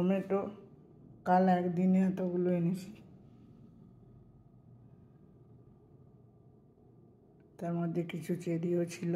tomato কাল একদিনে এতগুলো এনেছি তার মধ্যে কিছু চেরিও ছিল